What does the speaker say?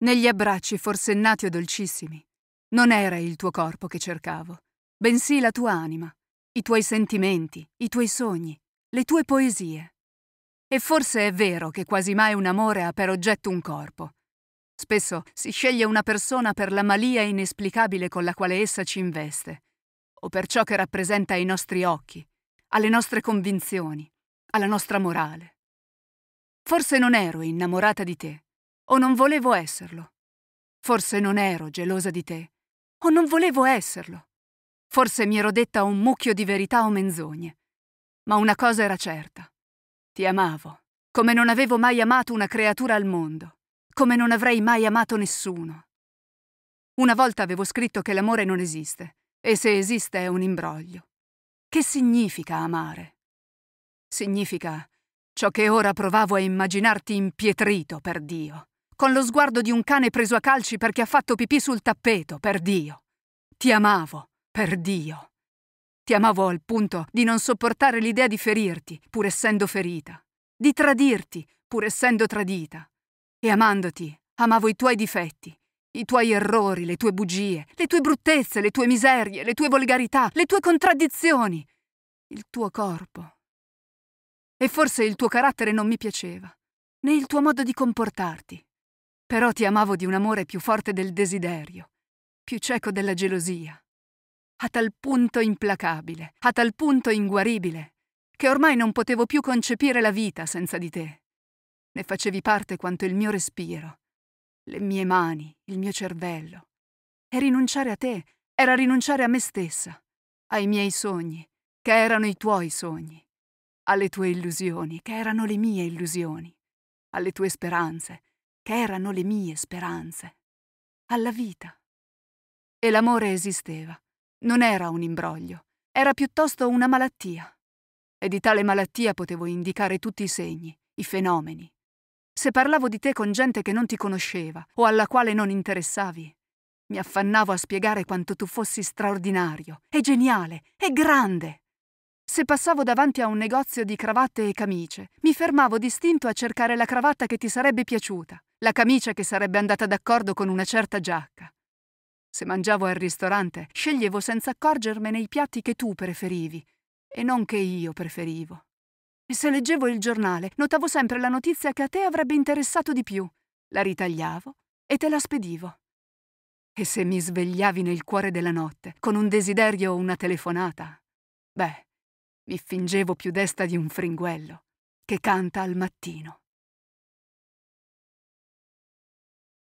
negli abbracci forsennati o dolcissimi. Non era il tuo corpo che cercavo, bensì la tua anima, i tuoi sentimenti, i tuoi sogni, le tue poesie. E forse è vero che quasi mai un amore ha per oggetto un corpo. Spesso si sceglie una persona per la malia inesplicabile con la quale essa ci investe, o per ciò che rappresenta ai nostri occhi, alle nostre convinzioni, alla nostra morale. Forse non ero innamorata di te, o non volevo esserlo. Forse non ero gelosa di te, o non volevo esserlo. Forse mi ero detta un mucchio di verità o menzogne. Ma una cosa era certa. Ti amavo, come non avevo mai amato una creatura al mondo, come non avrei mai amato nessuno. Una volta avevo scritto che l'amore non esiste, e se esiste è un imbroglio. Che significa amare? Significa ciò che ora provavo a immaginarti impietrito per Dio, con lo sguardo di un cane preso a calci perché ha fatto pipì sul tappeto, per Dio. Ti amavo, per Dio. Ti amavo al punto di non sopportare l'idea di ferirti, pur essendo ferita, di tradirti, pur essendo tradita. E amandoti, amavo i tuoi difetti, i tuoi errori, le tue bugie, le tue bruttezze, le tue miserie, le tue volgarità, le tue contraddizioni, il tuo corpo. E forse il tuo carattere non mi piaceva, né il tuo modo di comportarti. Però ti amavo di un amore più forte del desiderio, più cieco della gelosia, a tal punto implacabile, a tal punto inguaribile, che ormai non potevo più concepire la vita senza di te. Ne facevi parte quanto il mio respiro, le mie mani, il mio cervello. E rinunciare a te era rinunciare a me stessa, ai miei sogni, che erano i tuoi sogni, alle tue illusioni, che erano le mie illusioni, alle tue speranze, che erano le mie speranze, alla vita. E l'amore esisteva, non era un imbroglio, era piuttosto una malattia. E di tale malattia potevo indicare tutti i segni, i fenomeni. Se parlavo di te con gente che non ti conosceva o alla quale non interessavi, mi affannavo a spiegare quanto tu fossi straordinario, e geniale, e grande. Se passavo davanti a un negozio di cravatte e camicie, mi fermavo distinto a cercare la cravatta che ti sarebbe piaciuta la camicia che sarebbe andata d'accordo con una certa giacca. Se mangiavo al ristorante, sceglievo senza accorgermene i piatti che tu preferivi e non che io preferivo. E se leggevo il giornale, notavo sempre la notizia che a te avrebbe interessato di più, la ritagliavo e te la spedivo. E se mi svegliavi nel cuore della notte, con un desiderio o una telefonata, beh, mi fingevo più desta di un fringuello che canta al mattino.